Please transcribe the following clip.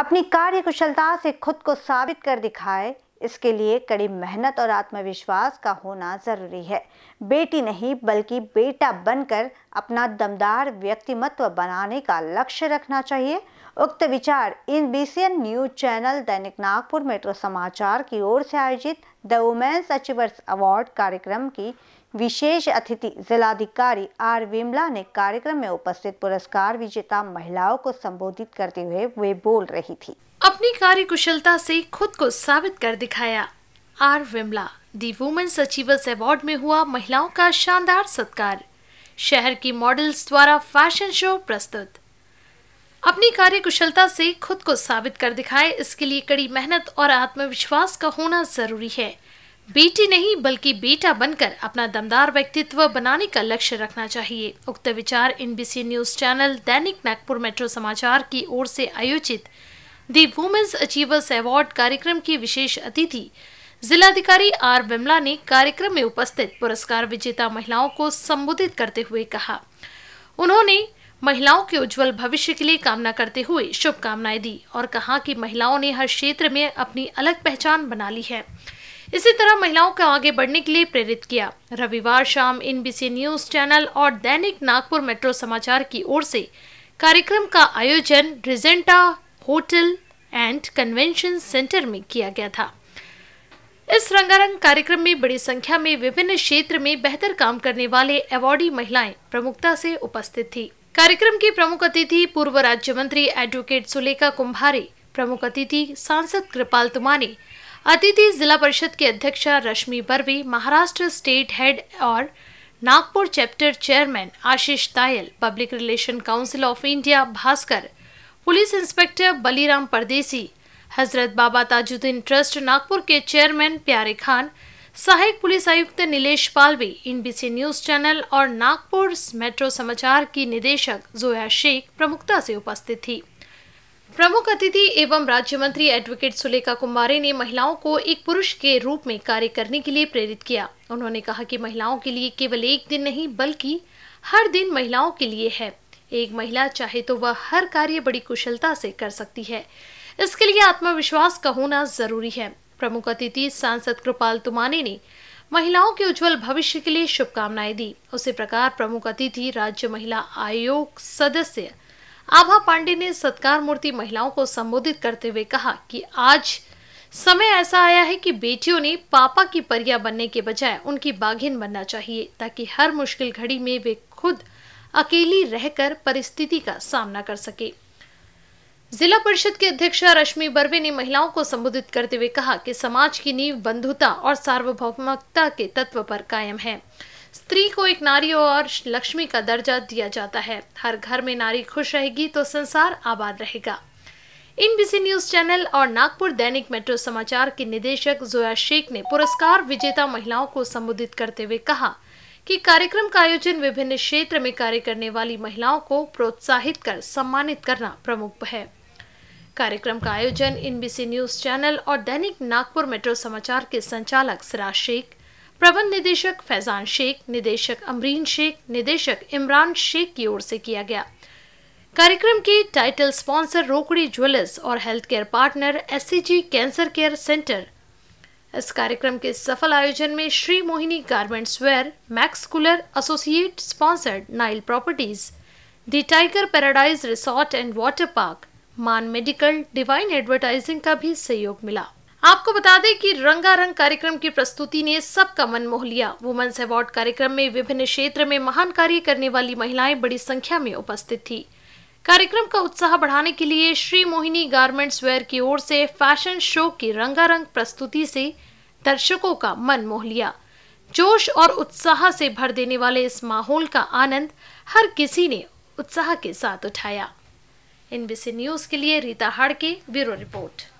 अपनी कार्य कुशलता से खुद को साबित कर दिखाए इसके लिए कड़ी मेहनत और आत्मविश्वास का होना ज़रूरी है बेटी नहीं बल्कि बेटा बनकर अपना दमदार व्यक्तिमत्व बनाने का लक्ष्य रखना चाहिए उक्त विचार इन B C N news channel दैनिक नागपुर मेट्रो समाचार की ओर से आयोजित द वुमेन्स अचीवर्स अवार्ड कार्यक्रम की विशेष अतिथि जिलाधिकारी आर विमला ने कार्यक्रम में उपस्थित पुरस्कार विजेता महिलाओं को संबोधित करते हुए वे बोल रही थी अपनी कार्य कुशलता से खुद को साबित कर दिखाया R Vimala the women's achievers award में हुआ महिलाओं का शानदार सत्कार शहर की मॉडल्स द्वारा फैशन शो प्रस्तुत अपनी कुशलता से खुद को साबित कर दिखाए इसके लिए कड़ी मेहनत और आत्मविश्वास का होना जरूरी है बेटी नहीं बल्कि बेटा बनकर अपना दमदार व्यक्तित्व बनाने का लक्ष्य रखना चाहिए उक्त विचार एनबीसी न्यूज चैनल दैनिक नागपुर मेट्रो समाचार की ओर से आयोजित दी वुमेन्स अचीवर्स अवार्ड कार्यक्रम की विशेष अतिथि जिलाधिकारी आर विमला ने कार्यक्रम में उपस्थित पुरस्कार विजेता महिलाओं को संबोधित करते हुए कहा उन्होंने महिलाओं के उज्जवल भविष्य के लिए कामना करते हुए शुभकामनाएं दी और कहा कि महिलाओं ने हर क्षेत्र में अपनी अलग पहचान बना ली है इसी तरह महिलाओं को आगे बढ़ने के लिए प्रेरित किया रविवार शाम एनबीसी न्यूज चैनल और दैनिक नागपुर मेट्रो समाचार की ओर से कार्यक्रम का आयोजन Regenta hotel and convention centre में किया गया था इस रंगारंग कार्यक्रम में बड़ी संख्या में विभिन्न क्षेत्र में बेहतर काम करने वाले अवार्डी महिलाएं प्रमुखता से उपस्थित थी कार्यक्रम की प्रमुख अतिथि पूर्व राज्य मंत्री एडवोकेट सुलेखा कुम्भारी प्रमुख अतिथि सांसद कृपाल तुमानी अतिथि जिला परिषद की अध्यक्षा रश्मि बर्वे महाराष्ट्र स्टेट हेड और Nagpur chapter chairman Ashish Tayal public relation council of India Bhaskar police inspector Baliram Pardesi Hazrat Baba Tajuddin trust Nagpur के चेयरमैन प्यारे खान सहायक पुलिस आयुक्त Nilesh Palvi INBC news channel और नागपुर मेट्रो समाचार की निदेशक जोया शेख प्रमुखता से उपस्थित थी प्रमुख अतिथि एवं राज्य मंत्री एडवोकेट सुलेखा कुमारी ने महिलाओं को एक पुरुष के रूप में कार्य करने के लिए प्रेरित किया उन्होंने कहा कि महिलाओं के लिए केवल एक दिन नहीं बल्कि हर दिन महिलाओं के लिए है एक महिला चाहे तो वह हर कार्य बड़ी कुशलता से कर सकती है इसके लिए आत्मविश्वास का होना जरूरी है प्रमुख अतिथि सांसद कृपाल तुमाने ने महिलाओं के उज्जवल भविष्य के लिए शुभकामनाएं दी उसी प्रकार प्रमुख अतिथि राज्य महिला आयोग सदस्य आभा पांडे ने सत्कार मूर्ति महिलाओं को संबोधित करते हुए कहा कि आज समय ऐसा आया है कि बेटियों ने पापा की परिया बनने के बजाय उनकी बाघिन बनना चाहिए ताकि हर मुश्किल घड़ी में वे खुद अकेली रहकर परिस्थिति का सामना कर सके जिला परिषद के अध्यक्ष रश्मि बर्वे ने महिलाओं को संबोधित करते हुए कहा कि समाज की नींव बंधुता और सार्वभौमिकता के तत्व पर कायम है स्त्री को एक नारी और लक्ष्मी का दर्जा दिया जाता है हर घर में नारी खुश रहेगी तो संसार आबाद रहेगा इन बीसी न्यूज चैनल और नागपुर दैनिक मेट्रो समाचार के निदेशक जोया शेख ने पुरस्कार विजेता महिलाओं को संबोधित करते हुए कहा कि कार्यक्रम का आयोजन विभिन्न क्षेत्र में कार्य करने वाली महिलाओं को प्रोत्साहित कर सम्मानित करना प्रमुख है कार्यक्रम का आयोजन एनबीसी न्यूज चैनल और दैनिक नागपुर मेट्रो समाचार के संचालक सिराज शेख प्रबंध निदेशक फैजान शेख निदेशक अमरीन शेख निदेशक इमरान शेख की ओर से किया गया कार्यक्रम के टाइटल स्पॉन्सर रोकड़ी ज्वेलर्स और health care partner S cancer care centre इस कार्यक्रम के सफल आयोजन में Shri Mohini garments wear max cooler associate sponsored Nile properties the tiger paradise resort and water park Maan medical divine advertising का भी सहयोग मिला आपको बता दें कि रंगारंग कार्यक्रम की प्रस्तुति ने सबका मन मोह लिया वुमेन्स अवार्ड कार्यक्रम में विभिन्न क्षेत्र में महान कार्य करने वाली महिलाएं बड़ी संख्या में उपस्थित थी कार्यक्रम का उत्साह बढ़ाने के लिए श्री मोहिनी गारमेंट्स वेयर की ओर से फैशन शो की रंगारंग प्रस्तुति से दर्शकों का मन मोह लिया जोश और उत्साह से भर देने वाले इस माहौल का आनंद हर किसी ने उत्साह के साथ उठाया एनबीसी न्यूज के लिए रीता हाड़के ब्यूरो रिपोर्ट